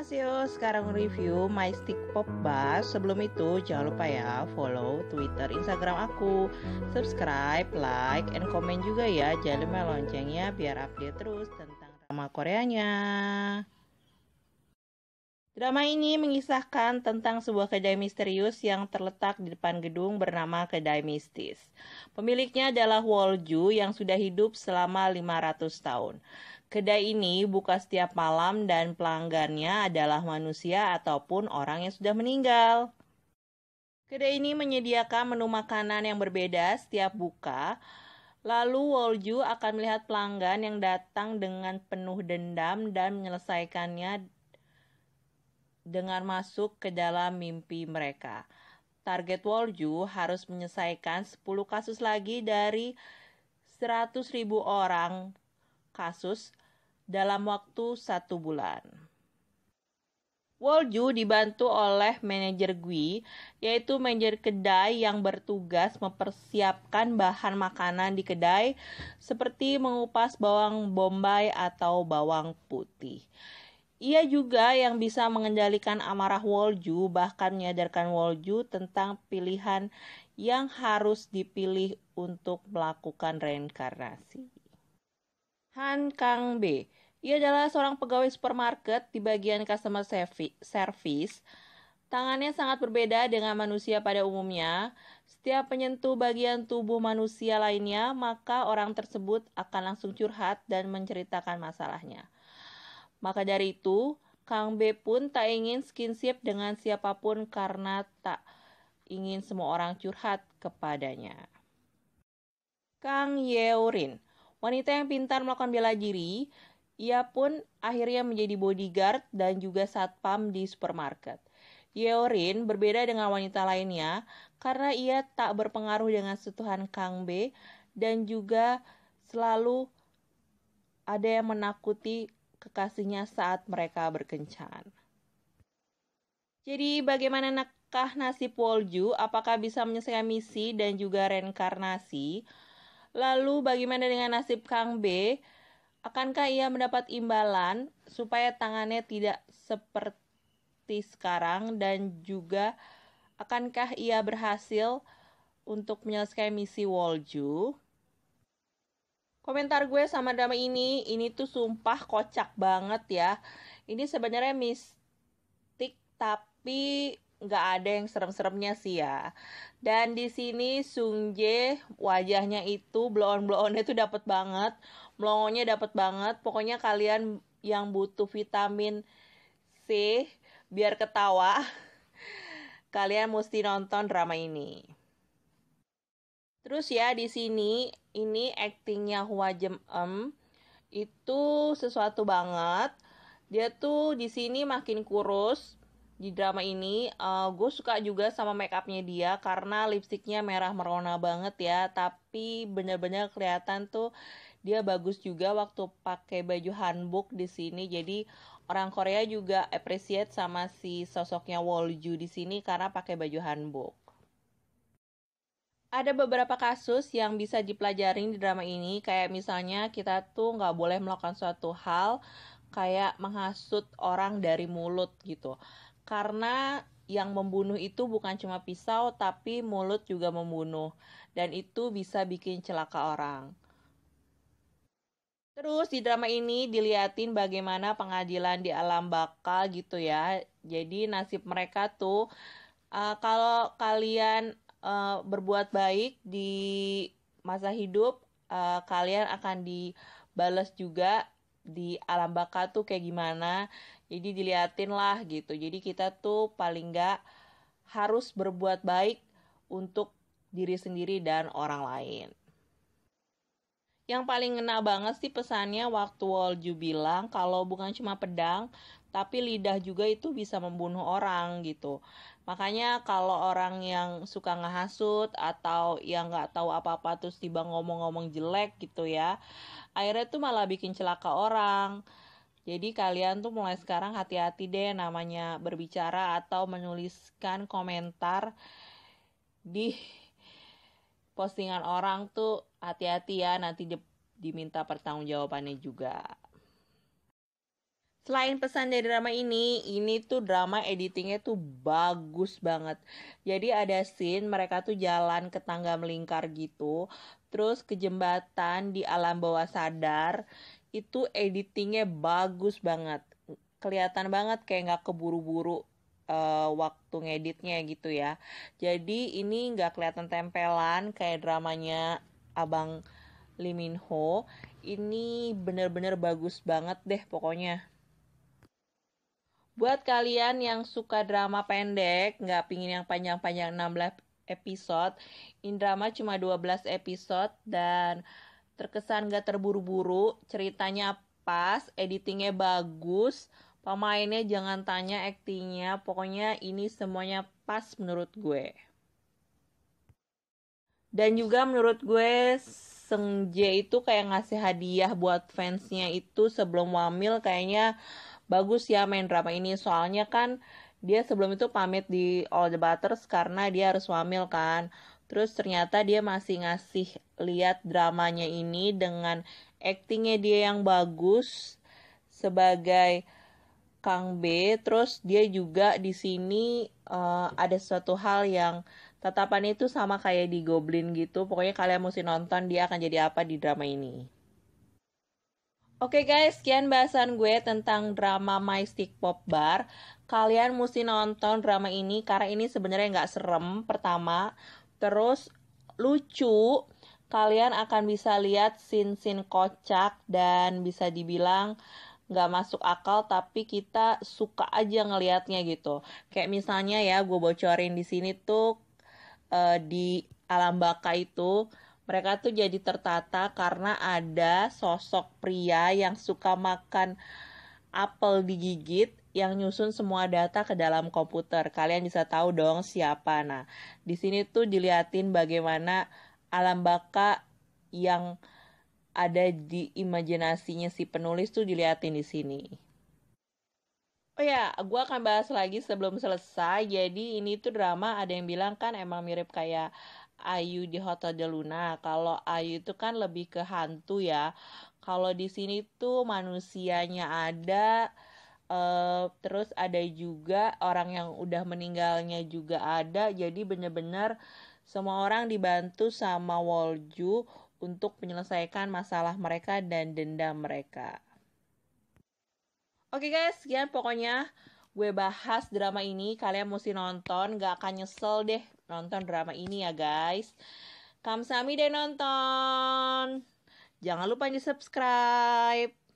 Annyeonghaseyo, sekarang review my stick pop bass. Sebelum itu jangan lupa ya follow Twitter, Instagram aku, subscribe, like, and comment juga ya. Jangan lupa loncengnya biar update terus tentang drama Koreanya. Drama ini mengisahkan tentang sebuah kedai misterius yang terletak di depan gedung bernama Kedai Mistis. Pemiliknya adalah Wolju yang sudah hidup selama 500 tahun. Kedai ini buka setiap malam dan pelanggannya adalah manusia ataupun orang yang sudah meninggal. Kedai ini menyediakan menu makanan yang berbeda setiap buka. Lalu Wolju akan melihat pelanggan yang datang dengan penuh dendam dan menyelesaikannya dengan masuk ke dalam mimpi mereka. Target Wolju harus menyelesaikan 10 kasus lagi dari 100.000 orang kasus dalam waktu satu bulan. Wolju dibantu oleh manajer Gui, yaitu manajer kedai yang bertugas mempersiapkan bahan makanan di kedai seperti mengupas bawang bombay atau bawang putih. Ia juga yang bisa mengendalikan amarah Wolju, bahkan menyadarkan Wolju tentang pilihan yang harus dipilih untuk melakukan reinkarnasi. Han Kang B ia adalah seorang pegawai supermarket di bagian customer service. Tangannya sangat berbeda dengan manusia pada umumnya. Setiap penyentuh bagian tubuh manusia lainnya, maka orang tersebut akan langsung curhat dan menceritakan masalahnya. Maka dari itu, Kang B pun tak ingin skinship dengan siapapun karena tak ingin semua orang curhat kepadanya. Kang Yeorin, wanita yang pintar melakukan bela diri, ia pun akhirnya menjadi bodyguard dan juga satpam di supermarket. Yeorin berbeda dengan wanita lainnya karena ia tak berpengaruh dengan setuhan Kang B dan juga selalu ada yang menakuti kekasihnya saat mereka berkencan. Jadi bagaimana nakah nasib Wolju? Apakah bisa menyelesaikan misi dan juga reinkarnasi? Lalu bagaimana dengan nasib Kang B? Akankah ia mendapat imbalan supaya tangannya tidak seperti sekarang dan juga akankah ia berhasil untuk menyelesaikan misi Wolju? Komentar gue sama drama ini, ini tuh sumpah kocak banget ya. Ini sebenarnya mistik tapi nggak ada yang serem-seremnya sih ya. Dan di sini Sungje wajahnya itu bloon-bloonnya itu dapat banget, melongonya dapat banget. Pokoknya kalian yang butuh vitamin C biar ketawa, kalian mesti nonton drama ini. Terus ya di sini ini aktingnya Hwa Jem Em itu sesuatu banget. Dia tuh di sini makin kurus, di drama ini uh, eh, gue suka juga sama make upnya dia karena lipstiknya merah merona banget ya tapi bener-bener kelihatan tuh dia bagus juga waktu pakai baju hanbok di sini jadi orang Korea juga appreciate sama si sosoknya Wolju di sini karena pakai baju hanbok ada beberapa kasus yang bisa dipelajarin di drama ini kayak misalnya kita tuh nggak boleh melakukan suatu hal kayak menghasut orang dari mulut gitu karena yang membunuh itu bukan cuma pisau, tapi mulut juga membunuh, dan itu bisa bikin celaka orang. Terus di drama ini diliatin bagaimana pengadilan di alam bakal gitu ya. Jadi nasib mereka tuh uh, kalau kalian uh, berbuat baik di masa hidup, uh, kalian akan dibalas juga di alam baka tuh kayak gimana jadi diliatin lah gitu jadi kita tuh paling nggak harus berbuat baik untuk diri sendiri dan orang lain yang paling ngena banget sih pesannya waktu Walju bilang kalau bukan cuma pedang, tapi lidah juga itu bisa membunuh orang gitu. Makanya kalau orang yang suka ngehasut atau yang nggak tahu apa-apa terus tiba ngomong-ngomong jelek gitu ya, akhirnya tuh malah bikin celaka orang. Jadi kalian tuh mulai sekarang hati-hati deh namanya berbicara atau menuliskan komentar di postingan orang tuh hati-hati ya nanti di, diminta pertanggungjawabannya juga. Selain pesan dari drama ini, ini tuh drama editingnya tuh bagus banget. Jadi ada scene mereka tuh jalan ke tangga melingkar gitu, terus ke jembatan di alam bawah sadar, itu editingnya bagus banget. Kelihatan banget kayak nggak keburu-buru uh, waktu ngeditnya gitu ya. Jadi ini nggak kelihatan tempelan kayak dramanya Abang Lee Min Ho. Ini bener-bener bagus banget deh pokoknya. Buat kalian yang suka drama pendek, nggak pingin yang panjang-panjang 16 episode, drama cuma 12 episode dan terkesan gak terburu-buru, ceritanya pas, editingnya bagus, pemainnya jangan tanya aktingnya pokoknya ini semuanya pas menurut gue dan juga menurut gue J itu kayak ngasih hadiah buat fansnya itu sebelum wamil kayaknya bagus ya main drama ini soalnya kan dia sebelum itu pamit di All the Butters karena dia harus wamil kan. Terus ternyata dia masih ngasih lihat dramanya ini dengan aktingnya dia yang bagus sebagai Kang B. Terus dia juga di sini uh, ada suatu hal yang tatapan itu sama kayak di Goblin gitu. Pokoknya kalian mesti nonton dia akan jadi apa di drama ini. Oke okay guys, sekian bahasan gue tentang drama My Stick Pop Bar. Kalian mesti nonton drama ini karena ini sebenarnya nggak serem pertama. Terus lucu, kalian akan bisa lihat scene-scene kocak dan bisa dibilang nggak masuk akal tapi kita suka aja ngelihatnya gitu kayak misalnya ya gue bocorin di sini tuh uh, di alam baka itu mereka tuh jadi tertata karena ada sosok pria yang suka makan apel digigit yang nyusun semua data ke dalam komputer. Kalian bisa tahu dong siapa. Nah, di sini tuh diliatin bagaimana alam baka yang ada di imajinasinya si penulis tuh diliatin di sini. Oh ya, gue akan bahas lagi sebelum selesai. Jadi ini tuh drama ada yang bilang kan emang mirip kayak Ayu di Hotel de Luna. Kalau Ayu itu kan lebih ke hantu ya. Kalau di sini tuh manusianya ada, uh, terus ada juga orang yang udah meninggalnya juga ada. Jadi bener-bener semua orang dibantu sama Wolju untuk menyelesaikan masalah mereka dan dendam mereka. Oke okay guys, sekian pokoknya gue bahas drama ini. Kalian mesti nonton, gak akan nyesel deh nonton drama ini ya guys. Kamsami deh nonton. Jangan lupa di subscribe.